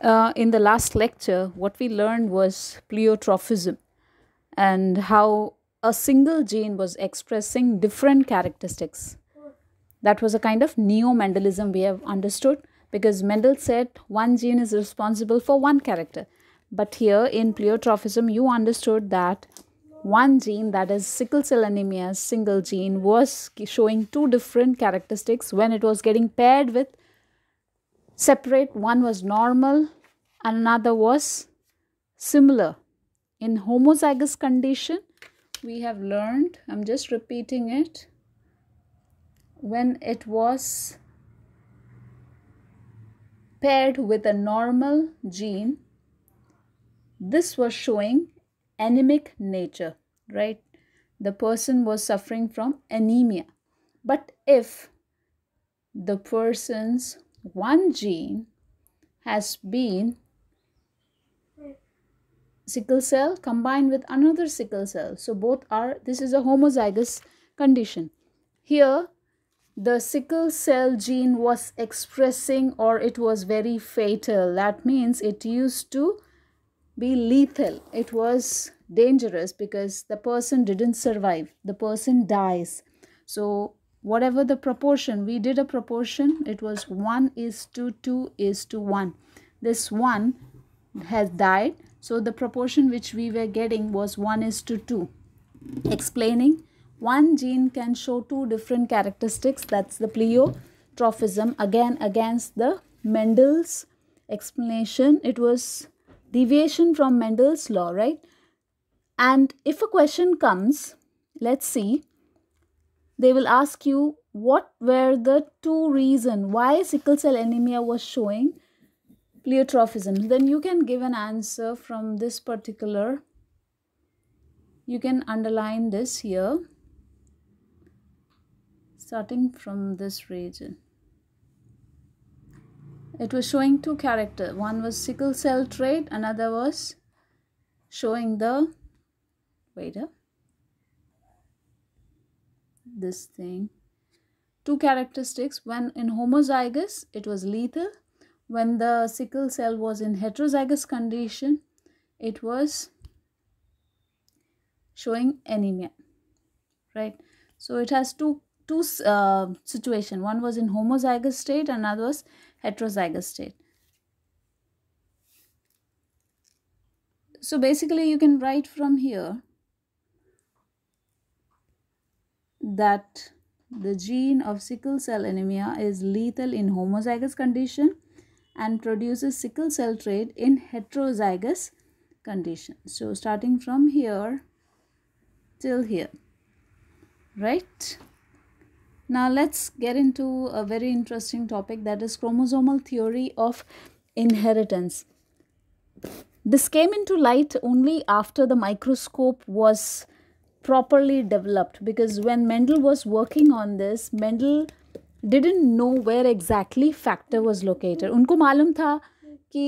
Uh, in the last lecture, what we learned was pleiotrophism and how a single gene was expressing different characteristics. That was a kind of neo Mendelism we have understood because Mendel said one gene is responsible for one character. But here in pleiotrophism, you understood that one gene, that is sickle cell anemia, single gene, was showing two different characteristics when it was getting paired with separate. One was normal, another was similar. In homozygous condition, we have learned, I'm just repeating it, when it was paired with a normal gene, this was showing anemic nature, right? The person was suffering from anemia. But if the person's one gene has been sickle cell combined with another sickle cell. So both are, this is a homozygous condition. Here, the sickle cell gene was expressing or it was very fatal. That means it used to be lethal. It was dangerous because the person didn't survive. The person dies. So whatever the proportion we did a proportion it was 1 is to 2 is to 1 this 1 has died so the proportion which we were getting was 1 is to 2 explaining one gene can show two different characteristics that's the pleiotrophism again against the mendel's explanation it was deviation from mendel's law right and if a question comes let's see they will ask you what were the two reason why sickle cell anemia was showing pleiotropism. Then you can give an answer from this particular. You can underline this here starting from this region. It was showing two characters. One was sickle cell trait, another was showing the, wait up, this thing. Two characteristics when in homozygous, it was lethal. When the sickle cell was in heterozygous condition, it was showing anemia, right? So it has two two uh, situation. One was in homozygous state, another was heterozygous state. So basically, you can write from here that the gene of sickle cell anemia is lethal in homozygous condition and produces sickle cell trait in heterozygous condition. So starting from here till here, right? Now let's get into a very interesting topic that is chromosomal theory of inheritance. This came into light only after the microscope was properly developed because when Mendel was working on this, Mendel didn't know where exactly factor was located. Unko मालूम tha ki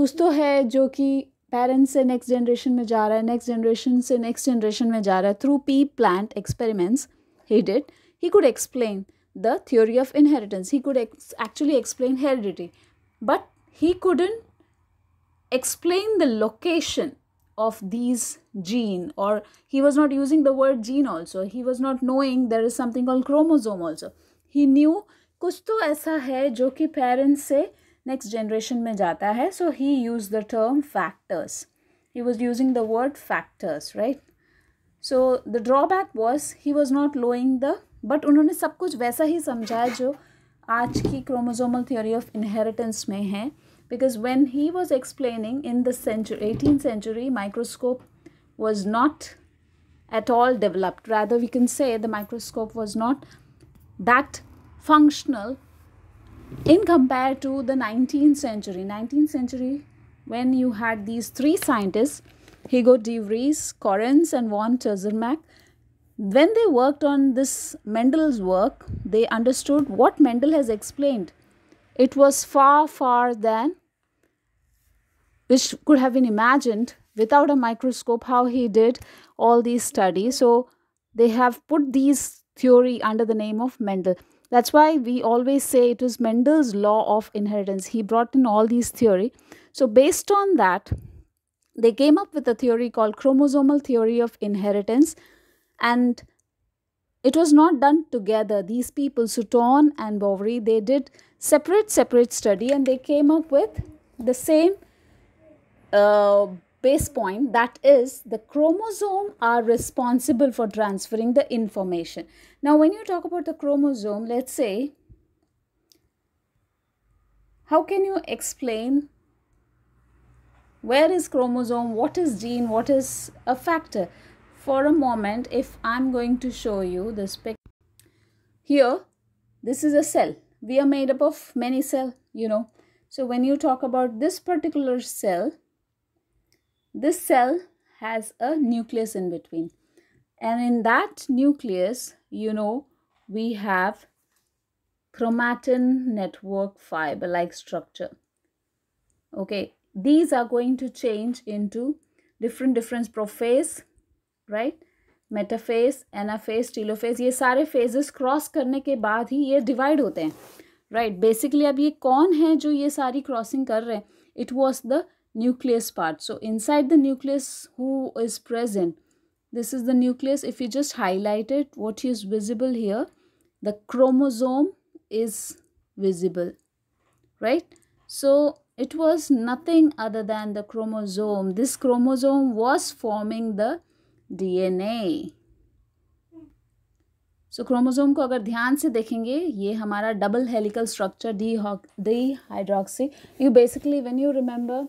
kuch तो hai jo ki parents se next generation में ja raha hai, next generation se next generation में ja raha है through pea plant he did he could explain the theory of inheritance he could ex actually explain heredity but he couldn't explain the location of these gene or he was not using the word gene also he was not knowing there is something called chromosome also he knew कुछ तो ऐसा है जो कि parents से next generation में जाता है So he used the term factors. he was using the word factors right so the drawback was he was not knowing the but उन्होंने सब कुछ वैसा ही समझाया जो आज की क्रोमोजोमल थ्योरी ऑफ इनहेरिटेंस में है because when he was explaining in the century, 18th century, microscope was not at all developed. Rather, we can say the microscope was not that functional in compared to the 19th century. 19th century, when you had these three scientists, Hugo de Vries, Correns and von Czesermack, when they worked on this Mendel's work, they understood what Mendel has explained it was far, far than which could have been imagined without a microscope how he did all these studies. So they have put these theory under the name of Mendel. That's why we always say it was Mendel's law of inheritance. He brought in all these theory. So based on that, they came up with a theory called chromosomal theory of inheritance and it was not done together. These people, Sutton and Bovary, they did separate separate study and they came up with the same uh, base point that is the chromosome are responsible for transferring the information. Now when you talk about the chromosome let's say how can you explain where is chromosome, what is gene, what is a factor. For a moment if I'm going to show you this picture here this is a cell we are made up of many cell you know so when you talk about this particular cell this cell has a nucleus in between and in that nucleus you know we have chromatin network fiber like structure okay these are going to change into different different prophase right metaphase anaphase telophase ये सारे phases cross करने के बाद ही ये divide होते हैं right right, basically अब ये कौन है जो ये सारी क्रॉसिंग कर रहे हैं it was the nucleus part so inside the nucleus who is present this is the nucleus if you just highlighted what is visible here the chromosome is visible right so it was nothing other than the chromosome this chromosome was forming the DNA so chromosome को अगर ध्यान से देखेंगे ये हमारा double helical structure D hock D hydroxy you basically when you remember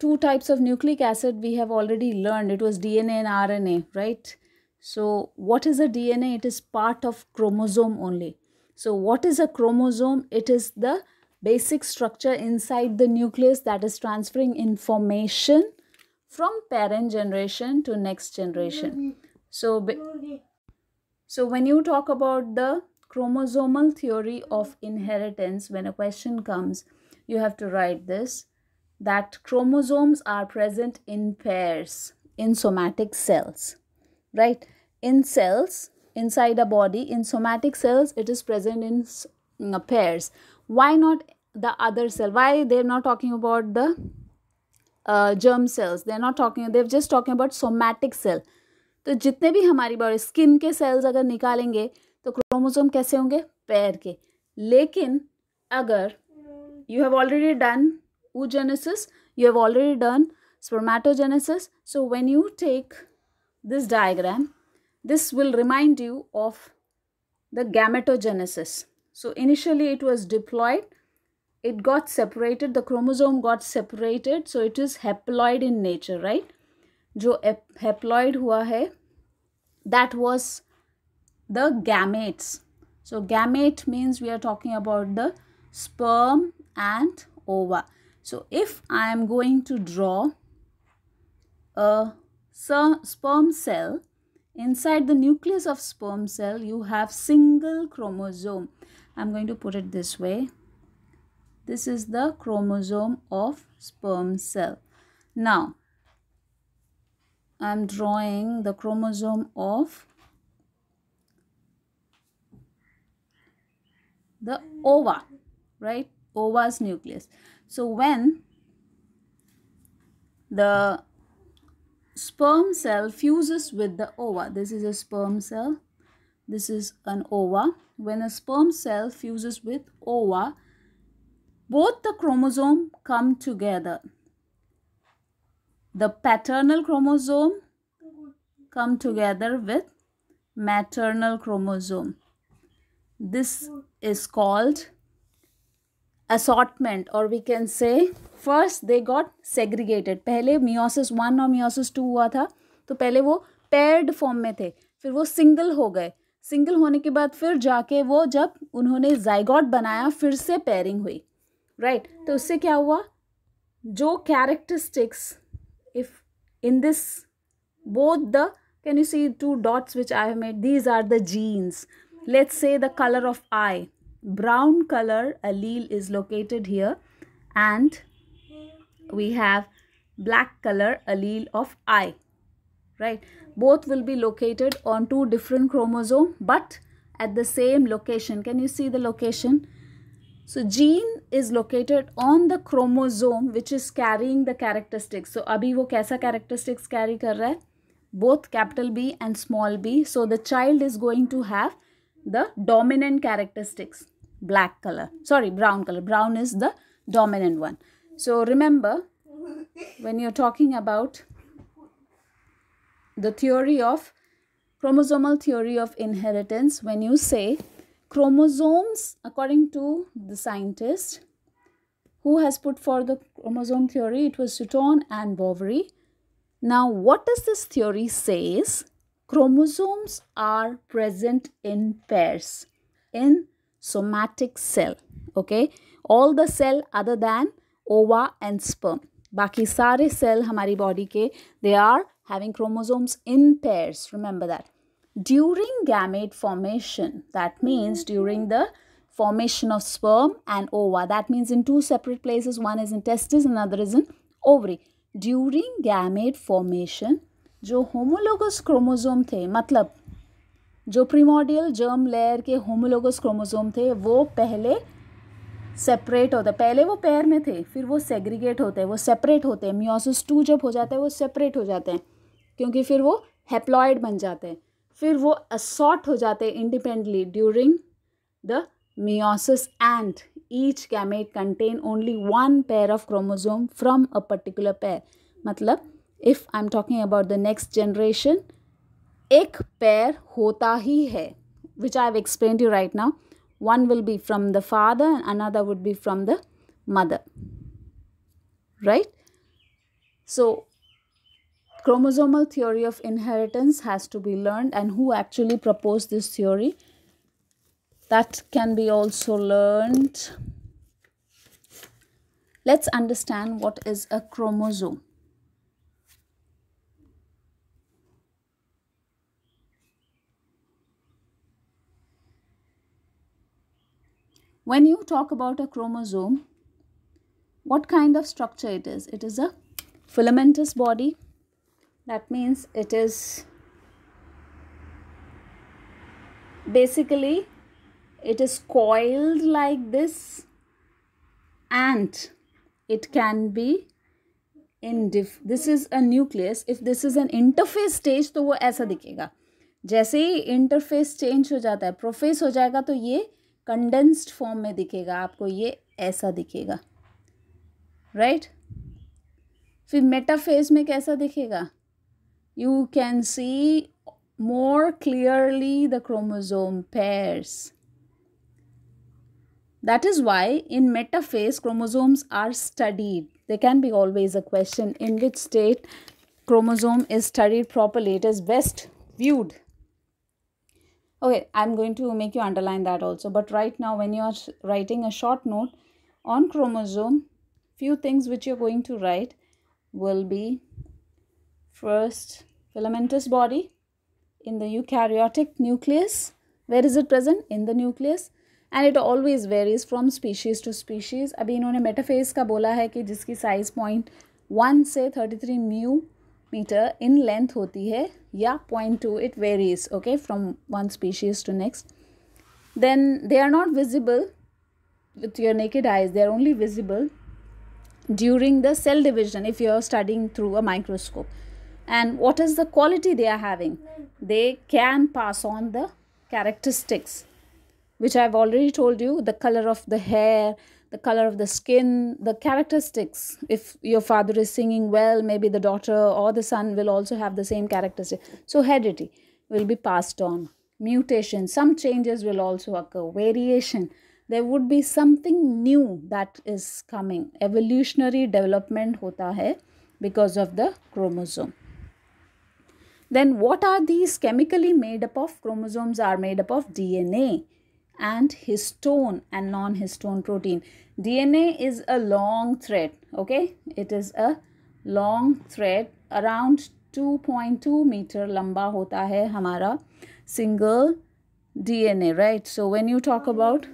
two types of nucleic acid we have already learn it was D N N R N A right so what is a D N A it is part of chromosome only so what is a chromosome it is the basic structure inside the nucleus that is transferring information from parent generation to next generation. So, so when you talk about the chromosomal theory of inheritance, when a question comes, you have to write this that chromosomes are present in pairs in somatic cells, right? In cells, inside a body, in somatic cells, it is present in, in pairs. Why not the other cell? Why they're not talking about the uh, germ cells they are not talking they're just talking about somatic cell तो जितने भी हमारी body skin के sales अगर निकालेंगे तो chromosome कैसे होंगे पैर के लेकिन अगर you have already done oogenesis you have already done spermatogenesis so when you take this diagram this will remind you of the gametogenesis so initially it was diploid it got separated the chromosome got separated so it is haploid in nature right जो haploid that was the gametes so gamete means we are talking about the sperm and ova so if i am going to draw a sperm cell inside the nucleus of sperm cell you have single chromosome i'm going to put it this way this is the chromosome of sperm cell. Now, I am drawing the chromosome of the ova, right? Ova's nucleus. So when the sperm cell fuses with the ova, this is a sperm cell, this is an ova. When a sperm cell fuses with ova, both the chromosome come together the paternal chromosome come together with maternal chromosome this is called assortment or we can say first they got segregated pehle meiosis 1 और meiosis 2 hua tha to pehle wo paired form mein the fir wo single ho gaye single होने के बाद फिर जाके वो जब उन्होंने zygote बनाया फिर से पेयरिंग हुई राइट right? तो उससे क्या हुआ जो characteristics if in this both the can you see two dots which I have made these are the genes let's say the color of eye brown color allele is located here and we have black color allele of eye right both will be located on two different chromosome but at the same location can you see the location so gene is located on the chromosome which is carrying the characteristics. So अभी वो कैसा characteristics carry कर रहा है Both capital B and small b. So the child is going to have the dominant characteristics. Black color. Sorry, brown color. Brown is the dominant one. So remember when you're talking about the theory of chromosomal theory of inheritance when you say Chromosomes, according to the scientist who has put for the chromosome theory, it was Sutton and Bovary. Now, what does this theory says? Chromosomes are present in pairs in somatic cell. Okay, all the cell other than ova and sperm. बाकी सारे hamari हमारी body they are having chromosomes in pairs. Remember that. during gamete formation that means during the formation of sperm and ova that means in two separate places one is in testis another is in ovary during gamete formation जो homologous chromosome थे मतलब जो primordial germ layer के homologous chromosome थे वो पहले separate होते पहले वो पैर में थे फिर वो सेग्रीगेट होते हैं वो सेपरेट होते हैं म्योसिस टू जब हो जाता है वो सेपरेट हो जाते हैं क्योंकि फिर वो हेप्लॉयड बन जाते हैं फिर वो असॉर्ट हो जाते हैं independently during the meiosis and each gamete contain only one pair of chromosome from a particular pair मतलब if I am talking about the next generation एक पैर होता ही है which I have explain you right now one will be from the father and another would be from the mother right so Chromosomal theory of inheritance has to be learned and who actually proposed this theory. That can be also learned. Let's understand what is a chromosome. when you talk about a chromosome what kind of structure it is it is a filamentous body that means it is basically it is coiled like this and it can be in diff this is a nucleus if this is an interphase stage तो वो ऐसा दिखेगा जैसे ही interface change हो जाता है profess हो जाएगा तो ये कंडेंस्ड फॉर्म में दिखेगा आपको ये ऐसा दिखेगा राइट right? फिर मेटाफेज में कैसा दिखेगा you can see more clearly the chromosome pairs. That is why in metaphase chromosomes are studied. There can be always a question in which state chromosome is studied properly. It is best viewed. Okay, I'm going to make you underline that also. But right now when you are writing a short note on chromosome, few things which you're going to write will be first filamentous body in the eukaryotic nucleus. Where is it present? In the nucleus. And it always varies from species to species. Abhi inhone metaphase ka bola hai ki jiski size point 1 se 33 mu meter in length hoti hai. Ya 0.2 it varies okay from one species to next. Then they are not visible with your naked eyes. They are only visible during the cell division if you are studying through a microscope and what is the quality they are having they can pass on the characteristics which i've already told you the color of the hair the color of the skin the characteristics if your father is singing well maybe the daughter or the son will also have the same characteristic so heredity will be passed on mutation some changes will also occur variation there would be something new that is coming evolutionary development hota hai because of the chromosome then what are these chemically made up of? Chromosomes are made up of DNA and histone and non-histone protein. DNA is a long thread, okay? It is a long thread around 2.2 meter lamba hota hai hamara single DNA, right? So when you talk about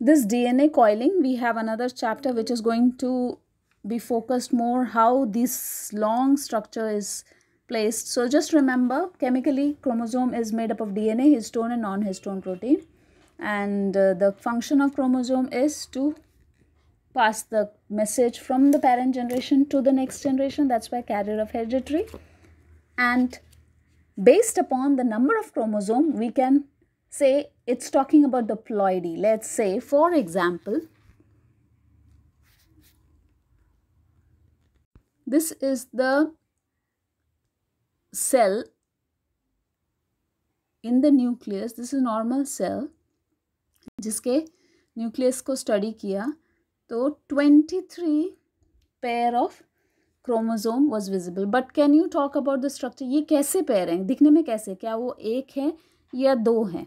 this DNA coiling, we have another chapter which is going to be focused more how this long structure is placed. So just remember chemically chromosome is made up of DNA, histone and non-histone protein and uh, the function of chromosome is to pass the message from the parent generation to the next generation that's why carrier of hereditary and based upon the number of chromosome we can say it's talking about the ploidy let's say for example This is the cell in the nucleus this is normal cell जिसके nucleus को study किया तो twenty three pair of chromosome was visible but can you talk about the structure ये कैसे pair हैं दिखने में कैसे क्या वो एक है या दो हैं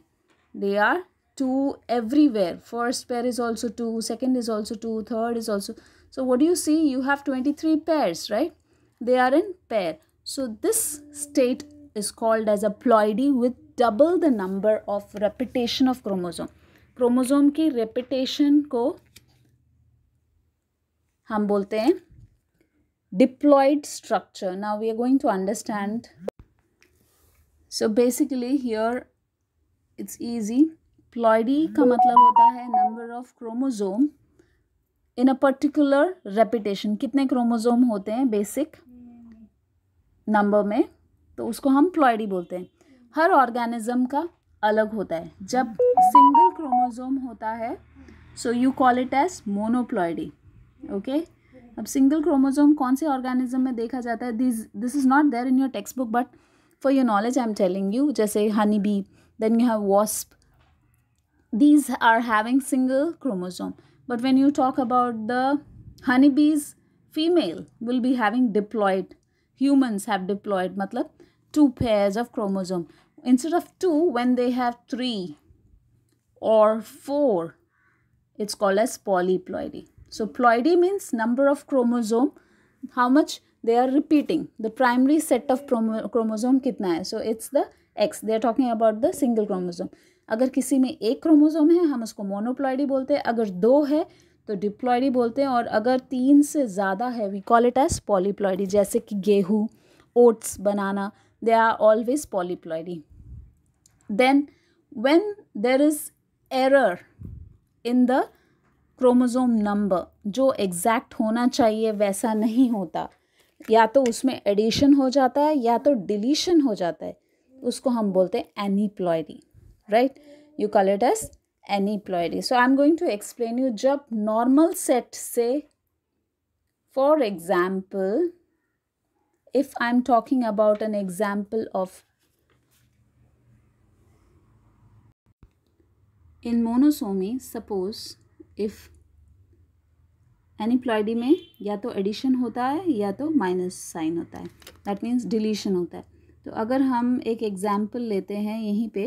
they are two everywhere first pair is also two second is also two third is also So what do you see? You have 23 pairs, right? They are in pair. So this state is called as a ploidy with double the number of repetition of chromosome. Chromosome ki repetition ko hum bolte hain diploid structure. Now we are going to understand. So basically here it's easy. Ploidy ka matlab hota hai number of chromosome in a particular repetition कितने chromosome होते हैं basic number में तो उसको हम ploidy बोलते हैं हर organism का अलग होता है जब सिंगल क्रोमोजोम होता है so you call it as monoploidy okay अब सिंगल क्रोमोजोम कौन से ऑर्गेनिज्म में देखा जाता है this this is not there in your textbook but for your knowledge I am telling you जैसे honey bee then you have wasp these are having single chromosome but when you talk about the honeybees female will be having diploid humans have diploid matlab two pairs of chromosome instead of two when they have three or four it's called as polyploidy so ploidy means number of chromosome how much they are repeating the primary set of chromosome kitna hai so it's the x they are talking about the single chromosome अगर किसी में एक chromosome है हम उसको मोनोप्लॉयडी बोलते हैं अगर दो है तो डिप्लॉयडी बोलते हैं और अगर तीन से ज़्यादा है we call it as polyploidy जैसे कि गेहूँ oats banana they are always polyploidy then when there is error in the chromosome number जो एग्जैक्ट होना चाहिए वैसा नहीं होता या तो उसमें एडिशन हो जाता है या तो डिलीशन हो जाता है उसको हम बोलते हैं aneuploidy right you call it as aneuploidy so i'm going to explain you jab normal set say for example if i'm talking about an example of in monosomy suppose if aneuploidy में या तो addition होता है या तो minus sign होता है that means deletion होता है तो अगर हम एक एग्जाम्पल लेते हैं यहीं पे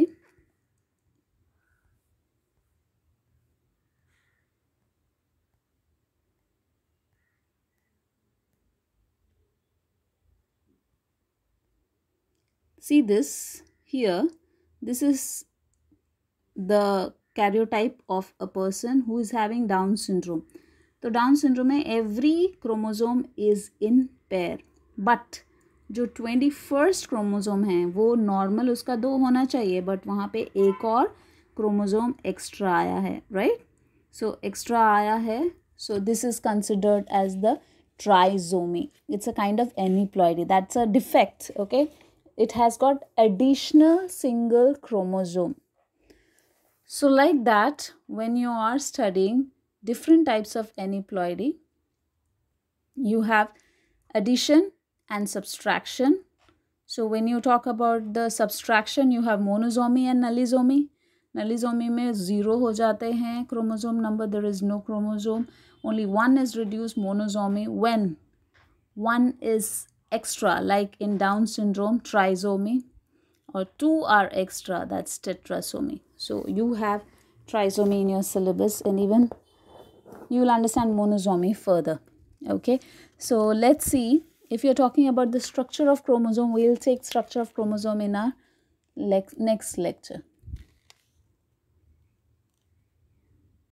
see this here this is the karyotype of a person who is having down syndrome तो डाउन सिंड्रोम में every chromosome is in pair but जो ट्वेंटी फर्स्ट क्रोमोजोम है वो नॉर्मल उसका दो होना चाहिए बट वहाँ पे एक और क्रोमोजोम एक्स्ट्रा आया है राइट सो एक्स्ट्रा आया है so this is considered as the trisomy it's a kind of aneuploidy that's a defect okay it has got additional single chromosome. So like that, when you are studying different types of aneuploidy, you have addition and subtraction. So when you talk about the subtraction, you have monosomy and nullisomy. Nullisomy means zero. हो जाते हैं chromosome number there is no chromosome only one is reduced monosomy when one is extra like in Down syndrome trisomy or two are extra that's tetrasomy. So you have trisomy in your syllabus and even you will understand monosomy further. Okay, so let's see if you're talking about the structure of chromosome, we'll take structure of chromosome in our le next lecture.